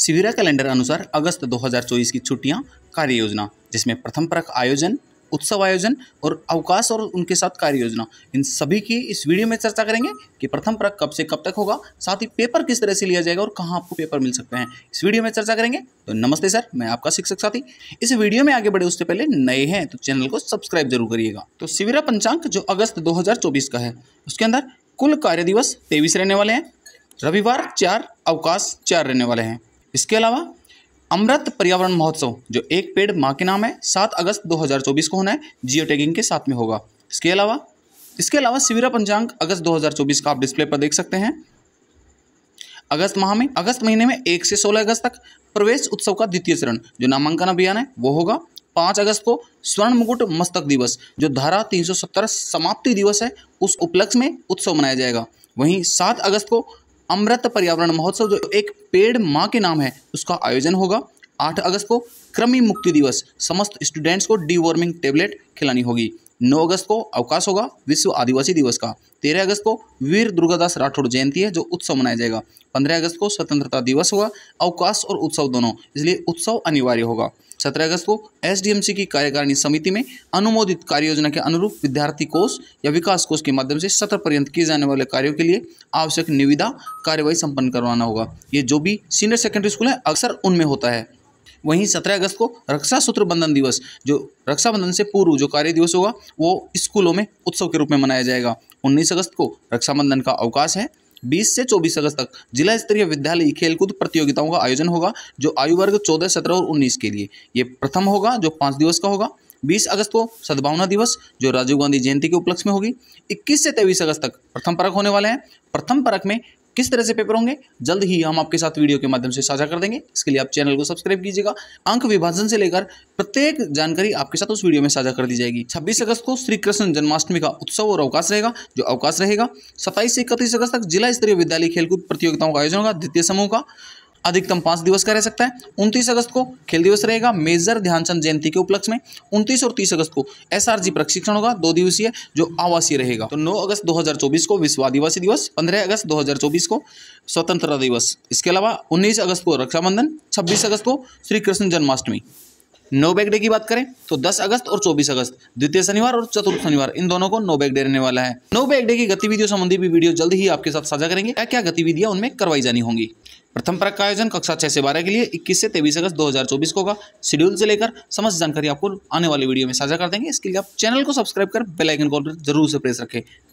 सिविरा calendar अनुसार अगस्त 2024 की छुट्टियां कार्य योजना जिसमें प्रथम परख आयोजन उत्सव आयोजन और अवकाश और उनके साथ कार्य योजना इन सभी की इस वीडियो में चर्चा करेंगे कि प्रथम परख कब से कब तक होगा साथ ही पेपर किस तरह से लिया जाएगा और कहाँ आपको पेपर मिल सकते हैं इस वीडियो में चर्चा करेंगे तो नमस्ते सर मैं आपका शिक्षक साथी इस वीडियो में आगे बढ़े उससे पहले नए हैं तो चैनल को सब्सक्राइब जरूर करिएगा तो सिविरा पंचांग जो अगस्त दो का है उसके अंदर कुल कार्य दिवस तेईस रहने वाले हैं रविवार चार अवकाश चार रहने वाले हैं इसके अलावा अमृत पर्यावरण महोत्सव जो एक पेड़ माँ के नाम है सात अगस्त 2024 को होना है जियो टैगिंग के साथ में होगा इसके अलावा इसके अलावा सिविरा पंचांग अगस्त 2024 का आप डिस्प्ले पर देख सकते हैं अगस्त माह में अगस्त महीने में एक से सोलह अगस्त तक प्रवेश उत्सव का द्वितीय चरण जो नामांकन अभियान है वो होगा पाँच अगस्त को स्वर्ण मुकुट मस्तक दिवस जो धारा तीन समाप्ति दिवस है उस उपलक्ष्य में उत्सव मनाया जाएगा वहीं सात अगस्त को अमृत पर्यावरण महोत्सव जो एक पेड़ माँ के नाम है उसका आयोजन होगा आठ अगस्त को कृमि मुक्ति दिवस समस्त स्टूडेंट्स को डीवॉर्मिंग टेबलेट खिलानी होगी 9 अगस्त को अवकाश होगा विश्व आदिवासी दिवस का 13 अगस्त को वीर दुर्गादास राठौड़ जयंती है जो उत्सव मनाया जाएगा 15 अगस्त को स्वतंत्रता दिवस होगा अवकाश और उत्सव दोनों इसलिए उत्सव अनिवार्य होगा सत्रह अगस्त को एसडीएमसी की कार्यकारिणी समिति में अनुमोदित कार्य योजना के अनुरूप विद्यार्थी कोष या विकास कोष के माध्यम से सत्र पर्यंत किए जाने वाले कार्यों के लिए आवश्यक निविदा कार्यवाही संपन्न करवाना होगा ये जो भी सीनियर सेकेंडरी स्कूल है अक्सर उनमें होता है वहीं सत्रह अगस्त को रक्षा सूत्र बंधन दिवस जो रक्षाबंधन से पूर्व जो कार्य दिवस होगा वो स्कूलों में उत्सव के रूप में मनाया जाएगा उन्नीस अगस्त को रक्षाबंधन का अवकाश है 20 से 24 अगस्त तक जिला स्तरीय विद्यालय खेलकूद प्रतियोगिताओं का आयोजन होगा जो आयु वर्ग 14, 17 और 19 के लिए ये प्रथम होगा जो पाँच दिवस का होगा 20 अगस्त को सद्भावना दिवस जो राजीव गांधी जयंती के उपलक्ष्य में होगी 21 से 23 अगस्त तक प्रथम परख होने वाले हैं प्रथम परख में किस तरह से पेपर होंगे जल्द ही हम आपके साथ वीडियो के माध्यम से साझा कर देंगे इसके लिए आप चैनल को सब्सक्राइब कीजिएगा अंक विभाजन से लेकर प्रत्येक जानकारी आपके साथ उस वीडियो में साझा कर दी जाएगी छब्बीस अगस्त को श्री कृष्ण जन्माष्टमी का उत्सव और अवकाश रहेगा जो अवकाश रहेगा सत्ताईस से इकतीस अगस्त तक जिला स्तरीय विद्यालय खेलकूद प्रतियोगिताओं का आयोजन होगा द्वितीय समूह का अधिकतम पांच दिवस का रह सकता है उनतीस अगस्त को खेल दिवस रहेगा मेजर ध्यानचंद जयंती के उपलक्ष्य में उनतीस और तीस अगस्त को एसआरजी प्रशिक्षण होगा दो दिवसीय जो आवासीय रहेगा तो नौ अगस्त 2024 को विश्व आदिवासी दिवस पंद्रह अगस्त 2024 को स्वतंत्रता दिवस इसके अलावा उन्नीस अगस्त को रक्षाबंधन छब्बीस अगस्त को Shri Krishna Janmashtami no bag day की बात करें तो 10 अगस्त और 24 अगस्त द्वितीय शनिवार और चतुर्थ शनिवार इन दोनों को नो बैग डे रहने वाला है नो बैग डे की गतिविधियों संबंधी भी वीडियो जल्द ही आपके साथ साझा करेंगे क्या क्या गतिविधियां उनमें करवाई जानी होंगी प्रथम प्रक का आयोजन कक्षा छः से बारह के लिए इक्कीस से तेईस अगस्त 2024 को होगा शेड्यूल से लेकर समस्त जानकारी आपको आने वाली वीडियो में साझा कर देंगे इसके लिए आप चैनल को सब्सक्राइब कर बेलाइकन कॉल पर जरूर से प्रेस रखें